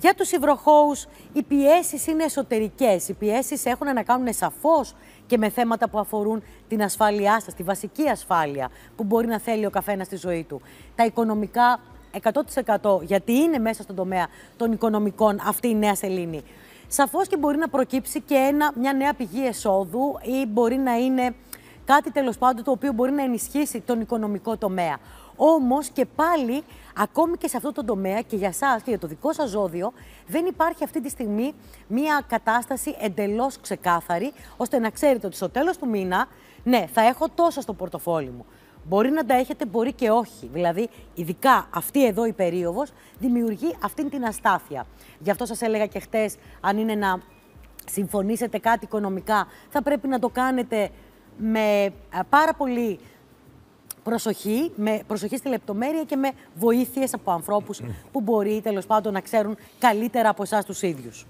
Για τους υβροχώους οι πιέσεις είναι εσωτερικές. Οι πιέσεις έχουν να κάνουν σαφώς και με θέματα που αφορούν την ασφάλειά σας, τη βασική ασφάλεια που μπορεί να θέλει ο καθένας στη ζωή του. Τα οικονομικά 100% γιατί είναι μέσα στον τομέα των οικονομικών αυτή η νέα σελήνη. Σαφώς και μπορεί να προκύψει και ένα, μια νέα πηγή εσόδου ή μπορεί να είναι κάτι τέλος πάντων το οποίο μπορεί να ενισχύσει τον οικονομικό τομέα. Όμως και πάλι, ακόμη και σε αυτό το τομέα και για εσά και για το δικό σας ζώδιο, δεν υπάρχει αυτή τη στιγμή μια κατάσταση εντελώς ξεκάθαρη, ώστε να ξέρετε ότι στο τέλος του μήνα, ναι, θα έχω τόσα στο πορτοφόλι μου. Μπορεί να τα έχετε, μπορεί και όχι. Δηλαδή, ειδικά αυτή εδώ η περίοδος δημιουργεί αυτή την αστάθεια. Γι' αυτό σας έλεγα και χτες, αν είναι να συμφωνήσετε κάτι οικονομικά, θα πρέπει να το κάνετε με πάρα πολύ προσοχή, με προσοχή στη λεπτομέρεια και με βοήθειες από ανθρώπους που μπορεί τέλος πάντων να ξέρουν καλύτερα από εσάς τους ίδιους.